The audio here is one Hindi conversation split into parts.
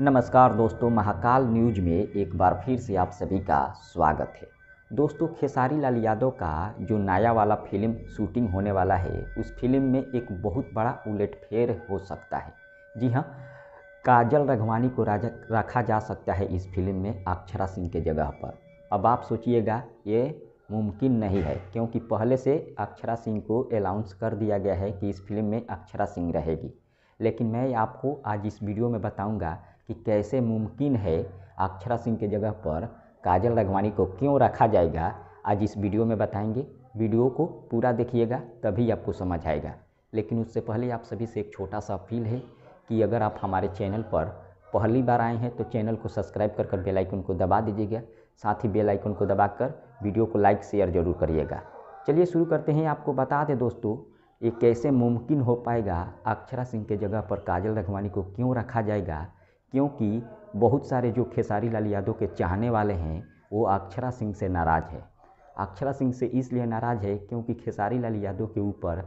नमस्कार दोस्तों महाकाल न्यूज में एक बार फिर से आप सभी का स्वागत है दोस्तों खेसारी लाल यादव का जो नाया वाला फिल्म शूटिंग होने वाला है उस फिल्म में एक बहुत बड़ा उलटफेर हो सकता है जी हाँ काजल रघवानी को राजा रखा जा सकता है इस फिल्म में अक्षरा सिंह के जगह पर अब आप सोचिएगा ये मुमकिन नहीं है क्योंकि पहले से अक्षरा सिंह को अनाउंस कर दिया गया है कि इस फिल्म में अक्षरा सिंह रहेगी लेकिन मैं आपको आज इस वीडियो में बताऊंगा कि कैसे मुमकिन है अक्षरा सिंह के जगह पर काजल रघवानी को क्यों रखा जाएगा आज इस वीडियो में बताएंगे वीडियो को पूरा देखिएगा तभी आपको समझ आएगा लेकिन उससे पहले आप सभी से एक छोटा सा अपील है कि अगर आप हमारे चैनल पर पहली बार आए हैं तो चैनल को सब्सक्राइब कर कर बेलाइकन को दबा दीजिएगा साथ ही बेल आइकन को दबाकर वीडियो को लाइक शेयर ज़रूर करिएगा चलिए शुरू करते हैं आपको बता दें दोस्तों ये कैसे मुमकिन हो पाएगा अक्षरा सिंह के जगह पर काजल रघवानी को क्यों रखा जाएगा क्योंकि बहुत सारे जो खेसारी लाल यादव के चाहने वाले हैं वो अक्षरा सिंह से नाराज़ है अक्षरा सिंह से इसलिए नाराज़ है क्योंकि खेसारी लाल यादव के ऊपर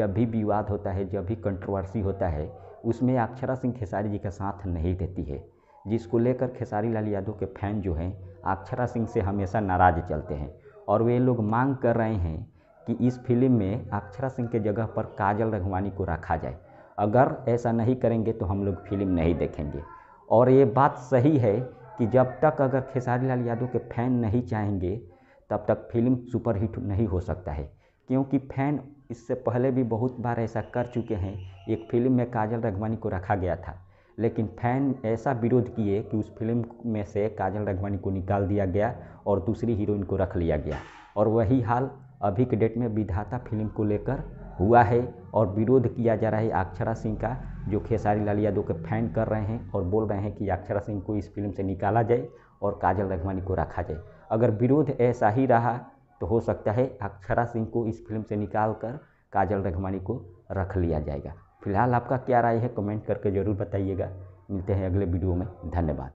जब भी विवाद होता है जब भी कंट्रोवर्सी होता है उसमें अक्षरा सिंह खेसारी जी का साथ नहीं देती है जिसको लेकर खेसारी लाल यादव के फैन जो हैं अक्षरा सिंह से हमेशा नाराज़ चलते हैं और वे लोग मांग कर रहे हैं कि इस फिल्म में अक्षरा सिंह के जगह पर काजल रघवानी को रखा जाए अगर ऐसा नहीं करेंगे तो हम लोग फिल्म नहीं देखेंगे और ये बात सही है कि जब तक अगर खेसारी लाल यादव के फैन नहीं चाहेंगे तब तक फिल्म सुपरहिट नहीं हो सकता है क्योंकि फैन इससे पहले भी बहुत बार ऐसा कर चुके हैं एक फिल्म में काजल रघवानी को रखा गया था लेकिन फैन ऐसा विरोध किए कि उस फिल्म में से काजल रघवानी को निकाल दिया गया और दूसरी हीरोइन को रख लिया गया और वही हाल अभी के डेट में विधाता फिल्म को लेकर हुआ है और विरोध किया जा रहा है अक्षरा सिंह का जो खेसारी लाल यादव के फैन कर रहे हैं और बोल रहे हैं कि अक्षरा सिंह को इस फिल्म से निकाला जाए और काजल रघवानी को रखा जाए अगर विरोध ऐसा ही रहा तो हो सकता है अक्षरा सिंह को इस फिल्म से निकाल कर काजल रघवानी को रख लिया जाएगा फिलहाल आपका क्या राय है कमेंट करके ज़रूर बताइएगा मिलते हैं अगले वीडियो में धन्यवाद